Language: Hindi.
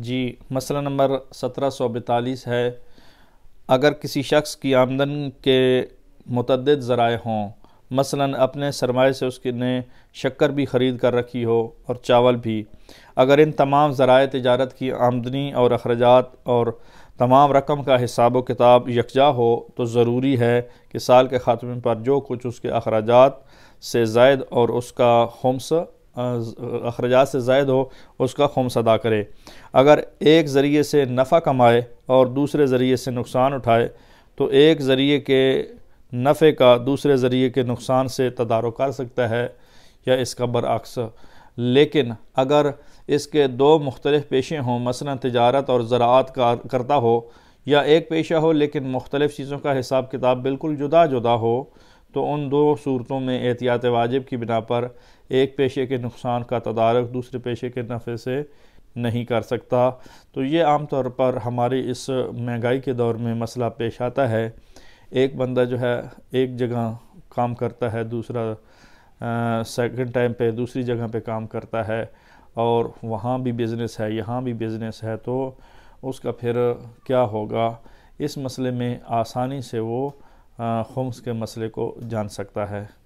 जी मसला नंबर सत्रह सौ बतालीस है अगर किसी शख्स की आमदन के मतद ज़राए हों मसलन अपने सरमाए से उसके ने शक्कर भी ख़रीद कर रखी हो और चावल भी अगर इन तमाम जरा तजारत की आमदनी और अखराज और तमाम रकम का हिसाब किताब यकजा हो तो ज़रूरी है कि साल के ख़ात्मे पर जो कुछ उसके अखराज से जायद और उसका हमस अखराज से जायद हो उसका खुमस अदा करे अगर एक ज़रिए से नफ़ा कमाए और दूसरे ज़रिए से नुकसान उठाए तो एक ज़रिए के नफ़े का दूसरे ज़रिए के नुकसान से तदारो कर सकता है या इसका बरअक्स लेकिन अगर इसके दो मुख्तलिफ़ पेशे हों मसला तजारत और ज़रात का करता हो या एक पेशा हो लेकिन मुख्तलिफ़ चीज़ों का हिसाब किताब बिल्कुल जुदा जुदा हो तो उन दो सूरतों में एहतियात वाजिब की बिना पर एक पेशे के नुकसान का तदारक दूसरे पेशे के नफ़े से नहीं कर सकता तो ये आम तौर पर हमारी इस महंगाई के दौर में मसला पेश आता है एक बंदा जो है एक जगह काम करता है दूसरा सेकंड टाइम पे दूसरी जगह पे काम करता है और वहाँ भी बिज़नेस है यहाँ भी बिज़नेस है तो उसका फिर क्या होगा इस मसले में आसानी से वो होम्स के मसले को जान सकता है